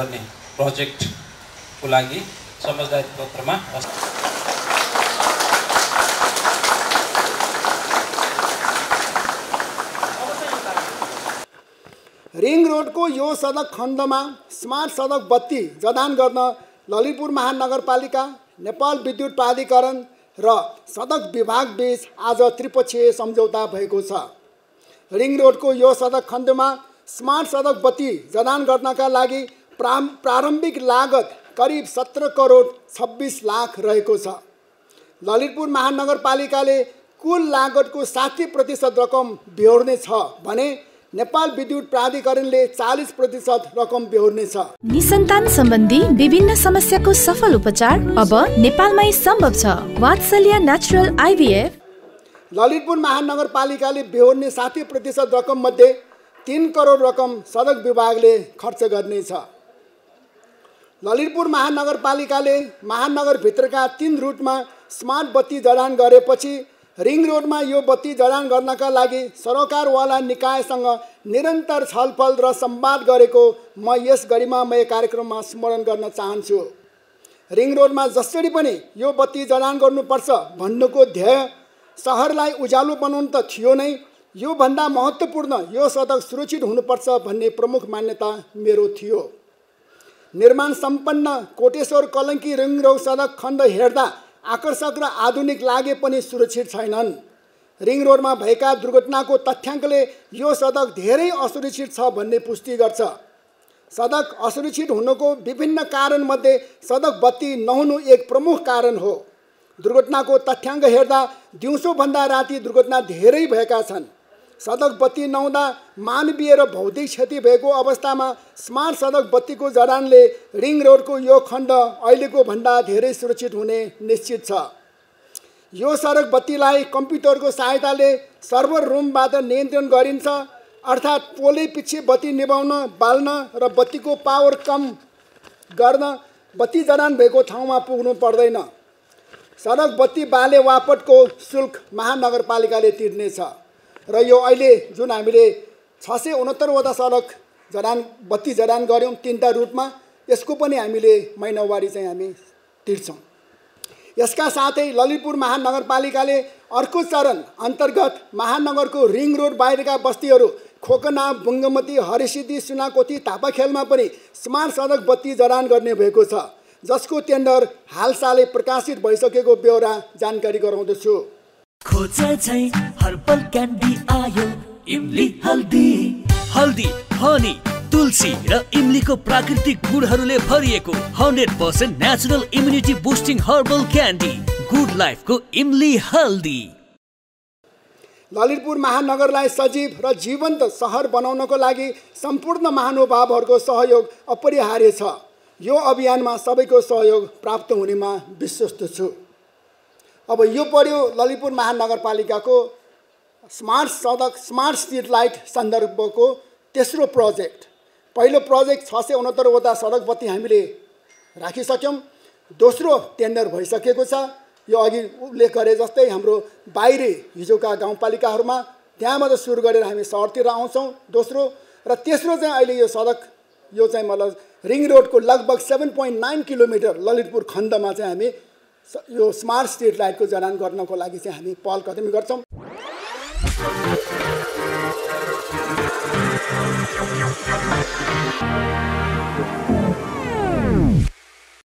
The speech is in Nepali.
गर्ने प्रोजेक्टको लागि समझदारी पत्रमा रिङ रोडको यो सडक खण्डमा स्मार्ट सडक बत्ती जडान गर्न ललितपुर महानगरपालिका नेपाल विद्युत प्राधिकरण र सडक विभागबीच आज त्रिपक्षीय सम्झौता भएको छ रिङ रोडको यो सडक खण्डमा स्मार्ट सडक बत्ती जडान गर्नका लागि प्राम प्रारम्भिक लागत करिब सत्र करोड छब्बिस लाख रहेको छ ललितपुर महानगरपालिकाले कुल लागतको साठी प्रतिशत रकम बेहोर्ने छ भने नेपाल विद्युत प्राधिकरणले चालिस प्रतिशत रकम बेहोर्ने छ निसन्तान सम्बन्धी विभिन्न समस्याको सफल उपचार अब नेपालमै सम्भव छ वात्सल्य नेचुरल आइभीएफ ललितपुर महानगरपालिकाले बेहोर्ने साठी प्रतिशत रकम मध्ये तिन करोड रकम सडक विभागले खर्च गर्नेछ ललितपुर महानगरपालिकाले महानगरभित्रका तिन रुटमा स्मार्ट बत्ती जडान गरेपछि रिङ रोडमा यो बत्ती जडान गर्नका लागि सरकारवाला निकायसँग निरन्तर छलफल र सम्वाद गरेको म यस गरिमामय कार्यक्रममा स्मरण गर्न चाहन्छु रिङ रोडमा जसरी पनि यो बत्ती जडान गर्नुपर्छ भन्नुको ध्येय सहरलाई उज्यालो बनाउनु त थियो नै योभन्दा महत्त्वपूर्ण यो सडक सुरक्षित हुनुपर्छ भन्ने प्रमुख मान्यता मेरो थियो निर्माण सम्पन्न कोटेश्वर कलङ्की रिङरौ सडक खण्ड हेर्दा आकर्षक र आधुनिक लागे पनि सुरक्षित छैनन् रिङ रोडमा भएका दुर्घटनाको तथ्याङ्कले यो सडक धेरै असुरक्षित छ भन्ने पुष्टि गर्छ सडक असुरक्षित हुनुको विभिन्न कारणमध्ये सडक बत्ती नहुनु एक प्रमुख कारण हो दुर्घटनाको तथ्याङ्क हेर्दा दिउँसोभन्दा राति दुर्घटना धेरै भएका छन् सडक बत्ती नहुँदा मानवीय र भौतिक क्षति भएको अवस्थामा स्मार्ट सडक बत्तीको जडानले रिङ रोडको यो खण्ड अहिलेको भन्दा धेरै सुरक्षित हुने निश्चित छ यो सडक बत्तीलाई कम्प्युटरको सहायताले सर्भर रुमबाट नियन्त्रण गरिन्छ अर्थात् पोले पछि बत्ती निभाउन बाल्न र बत्तीको पावर कम गर्न बत्ती जडान भएको ठाउँमा पुग्नु पर्दैन सडक बत्ती बाले वापटको शुल्क महानगरपालिकाले तिर्नेछ र यो अहिले जुन हामीले छ सय उनहत्तरवटा सडक जडान बत्ती जडान गऱ्यौँ तिनवटा रुटमा यसको पनि हामीले महिनावारी चाहिँ हामी तिर्छौँ यसका साथै ललितपुर महानगरपालिकाले अर्को चरण अन्तर्गत महानगरको रिङ रोड बाहिरका बस्तीहरू खोकना बुङ्गमती हरिसिद्धि सुनाकोती तापाखेलमा पनि स्मार्ट सडक बत्ती जडान गर्ने भएको छ जसको टेन्डर हालसालै प्रकाशित भइसकेको बेहोरा जानकारी गराउँदछु हर्बल क्यान्डी आयो इमली हल्दी हल्दी हनी तुलसी र इमलीको प्राकृतिक गुणहरूले भरिएको hundred percent natural immunity boosting herbal candy good लाइफको इमली हल्दी ललितपुर महानगरलाई सजीव र जीवन्त सहर बनाउनको लागि सम्पूर्ण महानुभावहरूको सहयोग अपरिहार्य छ यो अभियानमा सबैको सहयोग प्राप्त हुनेमा विश्वस्त छु अब यो पढ्यो ललितपुर महानगरपालिकाको स्मार्ट सडक स्मार्ट स्ट्रिट लाइट सन्दर्भको तेस्रो प्रोजेक्ट पहिलो प्रोजेक्ट छ सय उनात्तरवटा सडक बत्ती हामीले राखिसक्यौँ दोस्रो टेन्डर भइसकेको छ यो अघि उल्लेख गरे जस्तै हाम्रो बाहिरी हिजोका गाउँपालिकाहरूमा त्यहाँबाट सुरु गरेर हामी सहरतिर आउँछौँ दोस्रो र तेस्रो चाहिँ अहिले यो सडक यो चाहिँ मतलब रिङ रोडको लगभग seven point nine kilometre Lalitpur खण्डमा चाहिँ हामी यो स्मार्ट स्ट्रिट लाइटको जडान गर्नको लागि चाहिँ हामी पहल कदमी गर्छौँ Thank you.